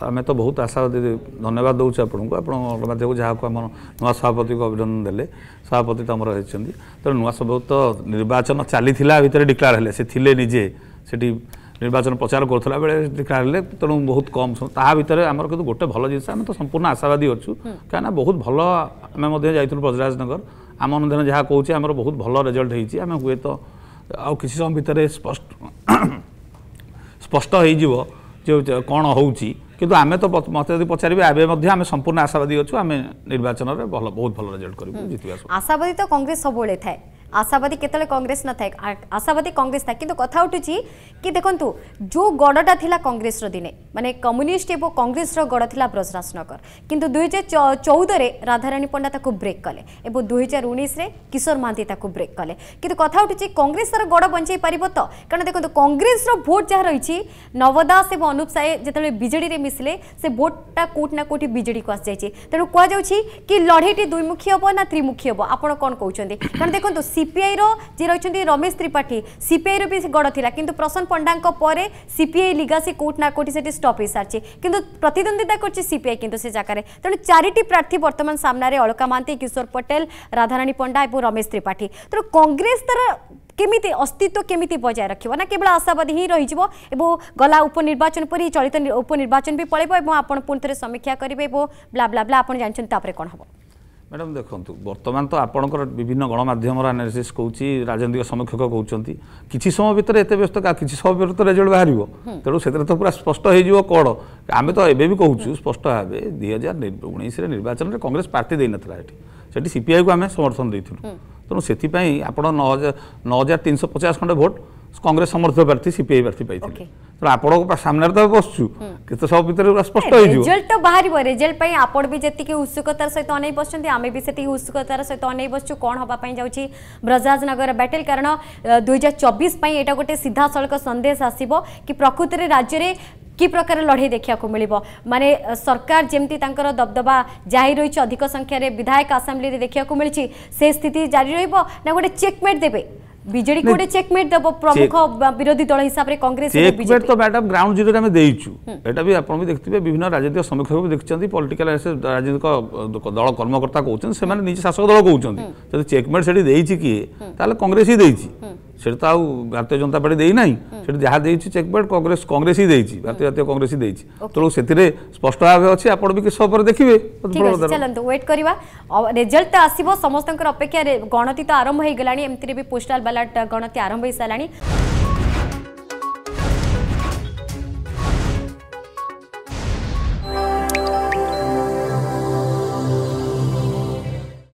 बहुत आशावादी धन्यवाद दोमा जहाँको आम नयाँ सभापतिको अभिनन्दन दे सभापति तर नयाँ सब त निर्वाचन चाहिँ भित्र डिक्लैले निजे निजेसी निर्वाचन प्रचार गर्दा बेला डिक्लि तेणु बहुत कम समय ता भएर गए जस सम्पूर्ण आशावादी अछु कहाँ बहुत भल आम बजराजनगर आम अर्न जहाँ कि बहुत भए रेजल्टी तो त किसी समय भित्र स्पष्ट है कि କିନ୍ତୁ ଆମେ ତ ମୋତେ ଯଦି ପଚାରିବେ ଏବେ ମଧ୍ୟ ଆମେ ସମ୍ପୂର୍ଣ୍ଣ ଆଶାବାଦୀ ଅଛୁ ଆମେ ନିର୍ବାଚନରେ ଭଲ ବହୁତ ଭଲ ରେଜଲ୍ଟ କରିବୁ ଜିତିବା ଆଶାବାଦୀ ତ କଂଗ୍ରେସ ସବୁବେଳେ ଥାଏ আশাবাদী কেতলে কংগ্রেস না থাকে আশাবাদী কংগ্রেস থাকে কিন্তু কথা উঠুছি কি দেখুন যে গড়টা লা কংগ্রেসর দিনে মানে কম্যুনিষ্ট এবং কংগ্রেসর গড় লা ব্রজরাজনগর কিন্তু দুই হাজার চৌদরে রাধারাণী পণ্ডা তাকে ব্রেক কলে এবং দুই হাজার উনিশে কিশোর মহান্তি তাকে ব্রেক কলে কিন্তু কথা উঠুছি কংগ্রেস তার গড় বঞ্চাই পাব তো কারণ দেখুন কংগ্রেসর ভোট যা রয়েছে নবদাস এবং অনুপ সাহে যেত বিজেডি মিশলে সে ভোটটা কোটি না কোটি বিজেডি কু আসি তেমন কুয়া যাচ্ছি কি লড়াইটি দুইমুখী হব না ত্রিমুখী হব আপনার কন কৌন কারণ দেখুন সি সিপিআইর যে রয়েছেন রমেশ ত্রিপাঠী সিপিআইর বি গড় লা কিন্তু প্রসন্ন পণ্ডাঙ্ক পরে সিপিআই লিগাসি কোটি না কোটি সেটি স্টপ হয়ে সারিছে কিন্তু প্রতিদ্বন্দ্বিতা করছে সিপিআই কিন্তু সে জায়গায় তেমন চারিটি প্রার্থী বর্তমান সামনারে অলকা মহান্তি কিশোর পটেল রাধারাণী পণ্ডা এবং রমেশ ত্রিপাঠী তেমন কংগ্রেস তার কেমিতি অস্তিত্ব কেমিতি বজায় রাখব না কেবল আশাবাদী হি রহিযিব এবং গলা উপনির্বাচন পরি চলিত উপনির্বাচন বি পড়ব এবং আপনার পুঁথরে সমীক্ষা করবে এবং ব্লা ব্লা ব্লা আপনার জাঁচান তাপরে কম হব ମ୍ୟାଡ଼ାମ୍ ଦେଖନ୍ତୁ ବର୍ତ୍ତମାନ ତ ଆପଣଙ୍କର ବିଭିନ୍ନ ଗଣମାଧ୍ୟମର ଆନାଲିସିସ୍ କହୁଛି ରାଜନୈତିକ ସମୀକ୍ଷକ କହୁଛନ୍ତି କିଛି ସମୟ ଭିତରେ ଏତେ ବ୍ୟସ୍ତ କିଛି ସମୟ ଭିତରେ ତ ରେଜଲ୍ଟ ବାହାରିବ ତେଣୁ ସେଥିରେ ତ ପୁରା ସ୍ପଷ୍ଟ ହେଇଯିବ କ'ଣ ଆମେ ତ ଏବେ ବି କହୁଛୁ ସ୍ପଷ୍ଟ ଭାବେ ଦୁଇ ହଜାର ଉଣେଇଶରେ ନିର୍ବାଚନରେ କଂଗ୍ରେସ ପ୍ରାର୍ଥୀ ଦେଇନଥିଲା ଏଠି ସେଠି ସିପିଆଇକୁ ଆମେ ସମର୍ଥନ ଦେଇଥିଲୁ ତେଣୁ ସେଥିପାଇଁ ଆପଣ ନଅ ହଜାର ନଅ ହଜାର ତିନିଶହ ପଚାଶ ଖଣ୍ଡେ ଭୋଟ୍ କଂଗ୍ରେସ ସମର୍ଥିତ ପ୍ରାର୍ଥୀ ସିପିଆଇ ପ୍ରାର୍ଥୀ ପାଇଥିଲେ आपण नगर बैटल कारण 2024 पई सीधा सळक संदेश आसीबो कि राज्य कि प्रकार लड़े देखा मिल माने सरकार जमी दबदबा जारी रही अधिक संख्यार विधायक आसेम्ली देखा मिली से स्थिति जारी रोटे चेकमेट देवे বিজেডি কোটে চেকমেট দেব প্রমুখ বিরোধী দল হিসাবে কংগ্রেস চেকমেট তো ম্যাডাম গ্রাউন্ড জিরো আমি দেইছু এটা বি আপন বি দেখতিবে বিভিন্ন রাজনৈতিক সমীক্ষক বি দেখছন্তি পলিটিক্যাল রাজনৈতিক দল কর্মকর্তা কৌছেন সেমানে নিজ শাসক দল কৌছেন যদি চেকমেট সেটি দেইছি কি তাহলে কংগ্রেস হি দেইছি সেটা তো আউ ভারতীয় জনতা পার্টি দেই নাই সেটা যা দিয়েছি চেকপয়েন্ট কংগ্রেস কংগ্রেস হি দিয়েছি ভারতীয় জাতীয় কংগ্রেস হি দিয়েছি তেমন সেতিরে স্পষ্ট ভাবে অছি আপন বি কেস উপরে দেখিবে চলন্তু ওয়েট করিবা রেজাল্ট তো আসিব সমস্তঙ্কর অপেক্ষা গণতি তো আরম্ভ হই গলানি এমতিরে বি পোস্টাল ব্যালট গণতি আরম্ভ হই সালানি